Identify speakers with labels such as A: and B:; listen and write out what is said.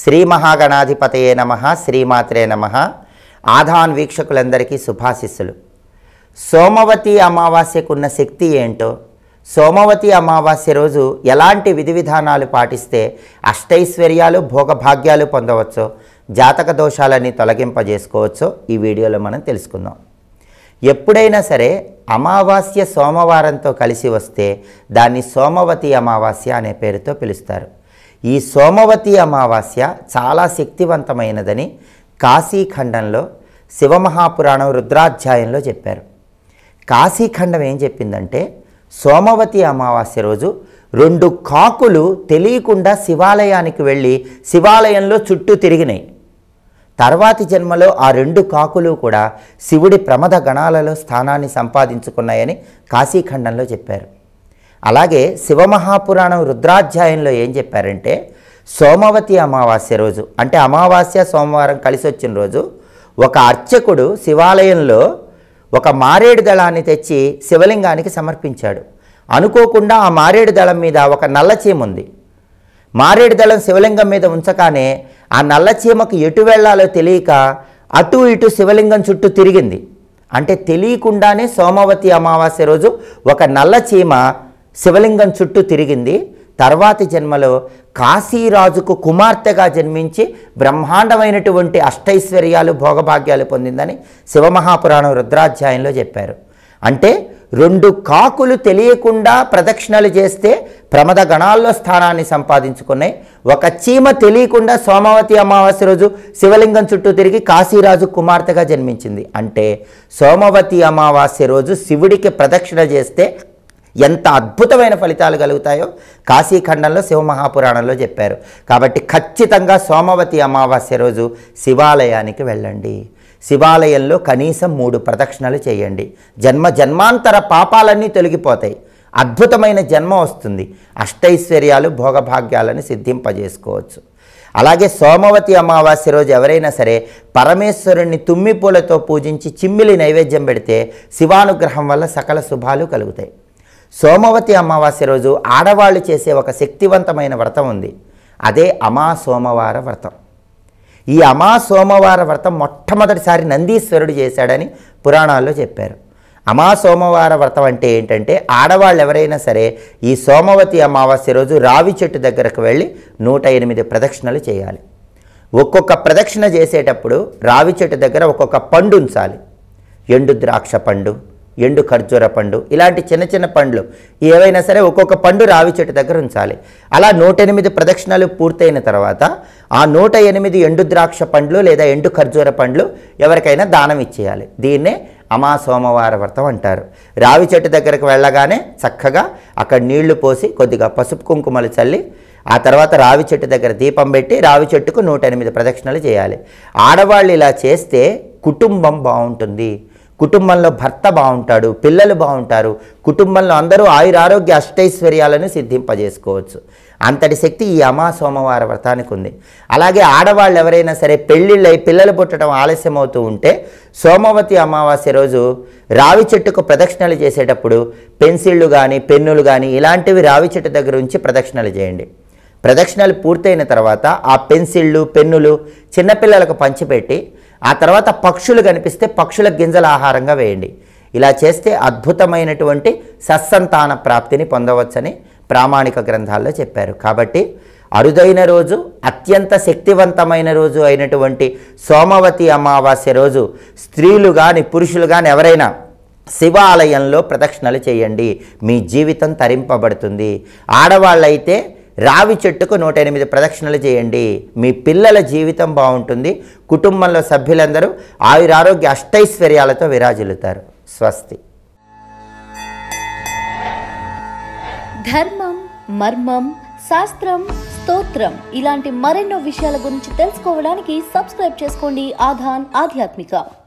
A: శ్రీ మహాగణాధిపతయే నమ శ్రీమాత్రే నమ ఆధాన్ వీక్షకులందరికీ శుభాశిస్సులు సోమవతి అమావాస్యకున్న శక్తి ఏంటో సోమవతి అమావాస్య రోజు ఎలాంటి విధి విధానాలు పాటిస్తే అష్టైశ్వర్యాలు భోగభాగ్యాలు పొందవచ్చో జాతక దోషాలన్నీ తొలగింపజేసుకోవచ్చో ఈ వీడియోలో మనం తెలుసుకుందాం ఎప్పుడైనా సరే అమావాస్య సోమవారంతో కలిసి వస్తే దాన్ని సోమవతి అమావాస్య అనే పేరుతో పిలుస్తారు ఈ సోమవతి అమావాస్య చాలా శక్తివంతమైనదని కాశీఖండంలో శివమహాపురాణం రుద్రాధ్యాయంలో చెప్పారు కాశీఖండం ఏం చెప్పిందంటే సోమవతి అమావాస్య రోజు రెండు కాకులు తెలియకుండా శివాలయానికి వెళ్ళి శివాలయంలో చుట్టూ తిరిగినాయి తర్వాతి జన్మలో ఆ రెండు కాకులు కూడా శివుడి ప్రమద గణాలలో స్థానాన్ని సంపాదించుకున్నాయని కాశీఖండంలో చెప్పారు అలాగే శివమహాపురాణం రుద్రాధ్యాయంలో ఏం చెప్పారంటే సోమవతి అమావాస్య రోజు అంటే అమావాస్య సోమవారం కలిసి వచ్చిన రోజు ఒక అర్చకుడు శివాలయంలో ఒక మారేడు దళాన్ని తెచ్చి శివలింగానికి సమర్పించాడు అనుకోకుండా ఆ మారేడు దళం మీద ఒక నల్లచీమ ఉంది మారేడు దళం శివలింగం మీద ఉంచగానే ఆ నల్లచీమకు ఎటు వెళ్లాలో తెలియక అటు ఇటు శివలింగం చుట్టూ తిరిగింది అంటే తెలియకుండానే సోమవతి అమావాస్య రోజు ఒక నల్లచీమ శివలింగం చుట్టూ తిరిగింది తర్వాతి జన్మలో కాశీరాజుకు కుమార్తెగా జన్మించి బ్రహ్మాండమైనటువంటి అష్టైశ్వర్యాలు భోగభాగ్యాలు పొందిందని శివమహాపురాణం రుద్రాధ్యాయంలో చెప్పారు అంటే రెండు కాకులు తెలియకుండా ప్రదక్షిణలు చేస్తే ప్రమద గణాల్లో స్థానాన్ని సంపాదించుకున్నాయి ఒక చీమ తెలియకుండా సోమవతి అమావాస్య రోజు శివలింగం చుట్టూ తిరిగి కాశీరాజు కుమార్తెగా జన్మించింది అంటే సోమవతి అమావాస్య రోజు శివుడికి ప్రదక్షిణ చేస్తే ఎంత అద్భుతమైన ఫలితాలు కలుగుతాయో కాశీఖండంలో శివమహాపురాణంలో చెప్పారు కాబట్టి ఖచ్చితంగా సోమవతి అమావాస్య రోజు శివాలయానికి వెళ్ళండి శివాలయంలో కనీసం మూడు ప్రదక్షిణలు చేయండి జన్మ జన్మాంతర పాపాలన్నీ తొలగిపోతాయి అద్భుతమైన జన్మ వస్తుంది అష్టైశ్వర్యాలు భోగభాగ్యాలను సిద్ధింపజేసుకోవచ్చు అలాగే సోమవతి అమావాస్య రోజు ఎవరైనా సరే పరమేశ్వరుణ్ణి తుమ్మిపూలతో పూజించి చిమ్మిలి నైవేద్యం పెడితే శివానుగ్రహం వల్ల సకల శుభాలు కలుగుతాయి సోమవతి అమావాస్య రోజు ఆడవాళ్ళు చేసే ఒక శక్తివంతమైన వ్రతం ఉంది అదే అమా సోమవార వ్రతం ఈ అమా సోమవార వ్రతం మొట్టమొదటిసారి నందీశ్వరుడు చేశాడని పురాణాల్లో చెప్పారు అమా సోమవార వ్రతం అంటే ఏంటంటే ఆడవాళ్ళు ఎవరైనా సరే ఈ సోమవతి అమావాస్య రోజు రావి చెట్టు దగ్గరకు వెళ్ళి నూట ఎనిమిది ప్రదక్షిణలు చేయాలి ఒక్కొక్క ప్రదక్షిణ చేసేటప్పుడు రావి చెట్టు దగ్గర ఒక్కొక్క పండు ఉంచాలి ఎండు ద్రాక్ష పండు ఎండు ఖర్జూర పండు ఇలాంటి చిన్న చిన్న పండ్లు ఏవైనా సరే ఒక్కొక్క పండు రావి చెట్టు దగ్గర ఉంచాలి అలా నూట ఎనిమిది ప్రదక్షిణాలు పూర్తయిన తర్వాత ఆ నూట ఎనిమిది ఎండు ద్రాక్ష పండ్లు లేదా ఎండు ఖర్జూర పండ్లు ఎవరికైనా దానం ఇచ్చేయాలి దీన్నే అమా సోమవార వ్రతం అంటారు రావి చెట్టు దగ్గరకు వెళ్ళగానే చక్కగా అక్కడ నీళ్లు పోసి కొద్దిగా పసుపు కుంకుమలు చల్లి ఆ తర్వాత రావి చెట్టు దగ్గర దీపం పెట్టి రావి చెట్టుకు నూట ఎనిమిది ప్రదక్షిణలు చేయాలి ఆడవాళ్ళు ఇలా చేస్తే కుటుంబం బాగుంటుంది కుటుంబంలో భర్త బాగుంటాడు పిల్లలు బాగుంటారు కుటుంబంలో అందరూ ఆయుర ఆరోగ్య అష్టైశ్వర్యాలను సిద్ధింపజేసుకోవచ్చు అంతటి శక్తి ఈ అమా సోమవార వ్రతానికి ఉంది అలాగే ఆడవాళ్ళు ఎవరైనా సరే పెళ్ళిళ్ళై పిల్లలు పుట్టడం ఆలస్యం అవుతూ ఉంటే సోమవతి అమావాస్య రోజు రావి చెట్టుకు ప్రదక్షిణలు చేసేటప్పుడు పెన్సిళ్ళు కానీ పెన్నులు కానీ ఇలాంటివి రావి చెట్టు దగ్గర ఉంచి ప్రదక్షిణలు చేయండి ప్రదక్షిణలు పూర్తయిన తర్వాత ఆ పెన్సిళ్ళు పెన్నులు చిన్నపిల్లలకు పంచిపెట్టి ఆ తర్వాత పక్షులు కనిపిస్తే పక్షుల గింజల ఆహారంగా వేయండి ఇలా చేస్తే అద్భుతమైనటువంటి సత్సంతాన ప్రాప్తిని పొందవచ్చని ప్రామాణిక గ్రంథాల్లో చెప్పారు కాబట్టి అరుదైన రోజు అత్యంత శక్తివంతమైన రోజు అయినటువంటి సోమవతి అమావాస్య రోజు స్త్రీలు కానీ పురుషులు కానీ ఎవరైనా శివాలయంలో ప్రదక్షిణలు చేయండి మీ జీవితం తరింపబడుతుంది ఆడవాళ్ళైతే రావి చెట్టుకు నూట ఎనిమిది ప్రదక్షిణలు చేయండి మీ పిల్లల జీవితం బాగుంటుంది కుటుంబంలో సభ్యులందరూ ఆయురారోగ్య అష్టైశ్వర్యాలతో విరాజిల్లుతారు స్వస్తి ధర్మం మర్మం శాస్త్రం స్తోత్రం ఇలాంటి మరెన్నో విషయాల గురించి తెలుసుకోవడానికి సబ్స్క్రైబ్ చేసుకోండి ఆధాన్ ఆధ్యాత్మిక